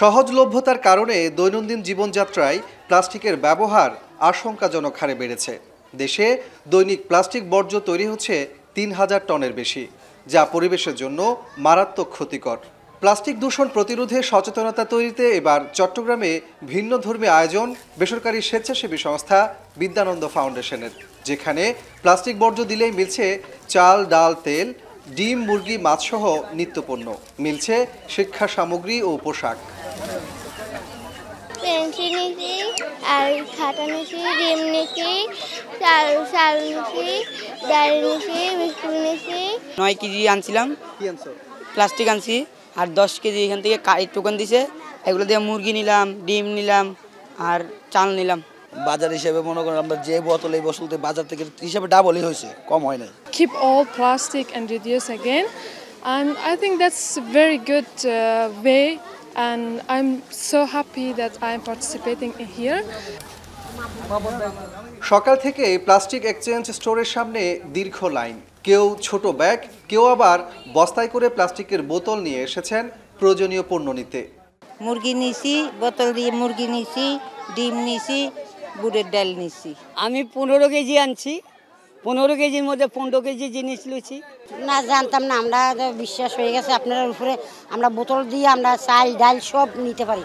সহজলভ্যতার কারণে দৈনন্দিন জীবনযাত্রায় প্লাস্টিকের ব্যবহার আশঙ্কাজনক হারে বেড়েছে দেশে দৈনিক প্লাস্টিক বর্জ্য তৈরি হচ্ছে তিন হাজার টনের বেশি যা পরিবেশের জন্য মারাত্মক ক্ষতিকর প্লাস্টিক দূষণ প্রতিরোধে সচেতনতা তৈরিতে এবার চট্টগ্রামে ভিন্ন ধর্মী আয়োজন বেসরকারি স্বেচ্ছাসেবী সংস্থা বিদ্যানন্দ ফাউন্ডেশনের যেখানে প্লাস্টিক বর্জ্য দিলেই মিলছে চাল ডাল তেল ডিম মুরগি মাছসহ নিত্যপণ্য মিলছে শিক্ষা সামগ্রী ও পোশাক বেঞ্চি নিছি আর খাতা নিছি ডিম নিছি চাল চাল নিছি ডাল নিছি বিস্কুট নিছি নয় কেজি আনছিলাম প্লাস্টিক আনছি আর দশ কেজি এখান থেকে টোকেন দিছে এগুলো দিয়ে মুরগি নিলাম ডিম নিলাম আর চাল নিলাম বাজার হিসেবে মনে করেন আমরা যে বোতল এই বসলতে বাজার থেকে হিসাবে ডাবলই হয়েছে কম হয় না keep all plastic and reduce again I I think that's very good good uh, and I'm so happy that I'm participating in here. সকাল থেকে প্লাস্টিক এক্সচেঞ্জ স্টোরের সামনে দীর্ঘ লাইন কেউ ছোট ব্যাগ কেউ আবার বস্তায় করে প্লাস্টিকের বোতল নিয়ে এসেছেন প্রয়োজনীয় পণ্য নিতে মুরগি নিছি বোতল দিয়ে মুরগি নিছি ডিম নিছি গুড়ের ডাল নিছি আমি পনেরো কেজি আনছি পনেরো কেজির মধ্যে পনেরো কেজি জিনিস লুচি না জানতাম না আমরা বিশ্বাস হয়ে গেছে আপনার উপরে আমরা বোতল দিয়ে আমরা চাল ডাল সব নিতে পারি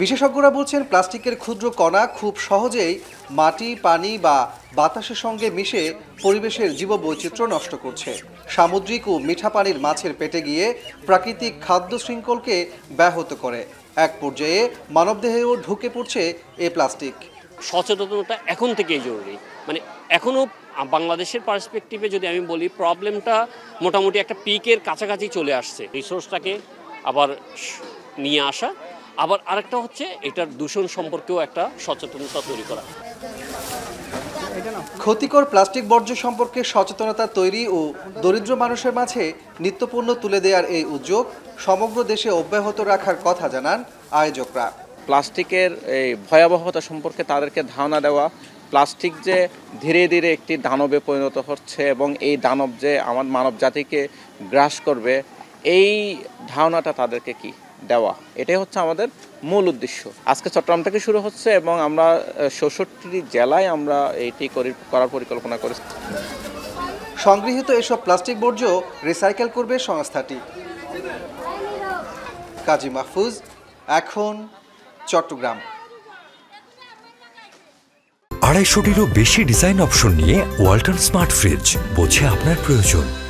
বিশেষজ্ঞরা বলছেন প্লাস্টিকের ক্ষুদ্র কণা খুব সহজেই মাটি পানি বা বাতাসের সঙ্গে মিশে পরিবেশের জীববৈচিত্র্য নষ্ট করছে সামুদ্রিক ও মিঠা পানির মাছের পেটে গিয়ে প্রাকৃতিক খাদ্য শৃঙ্খলকে ব্যাহত করে এক পর্যায়ে মানবদেহেও ঢুকে পড়ছে এ প্লাস্টিক সচেতনতা এখন থেকেই জরুরি মানে এখনও বাংলাদেশের পার্সপেক্টিভে যদি আমি বলি প্রবলেমটা মোটামুটি একটা পিকের কাছাকাছি চলে আসছে রিসোর্সটাকে আবার নিয়ে আসা আবার আরেকটা হচ্ছে এটার দূষণ সম্পর্কেও একটা সচেতনতা তৈরি করা ক্ষতিকর প্লাস্টিক বর্জ্য সম্পর্কে সচেতনতা তৈরি ও দরিদ্র মানুষের মাঝে নিত্যপণ্য তুলে দেওয়ার এই উদ্যোগ সমগ্র দেশে অব্যাহত রাখার কথা জানান আয়োজকরা প্লাস্টিকের এই ভয়াবহতা সম্পর্কে তাদেরকে ধারণা দেওয়া প্লাস্টিক যে ধীরে ধীরে একটি দানবে পরিণত হচ্ছে এবং এই দানব যে আমার মানব জাতিকে গ্রাস করবে এই ধারণাটা তাদেরকে কি দেওয়া এটাই হচ্ছে আমাদের মূল উদ্দেশ্য আজকে চট্টগ্রাম থেকে শুরু হচ্ছে এবং আমরা ষষট্টি জেলায় আমরা এটি করার পরিকল্পনা করেছি সংগৃহীত এসব প্লাস্টিক বর্জ্য রিসাইকেল করবে সংস্থাটি কাজী মাহফুজ এখন চট্টগ্রাম আড়াইশোটিরও বেশি ডিজাইন অপশন নিয়ে ওয়াল্টন স্মার্ট ফ্রিজ বোঝে আপনার প্রয়োজন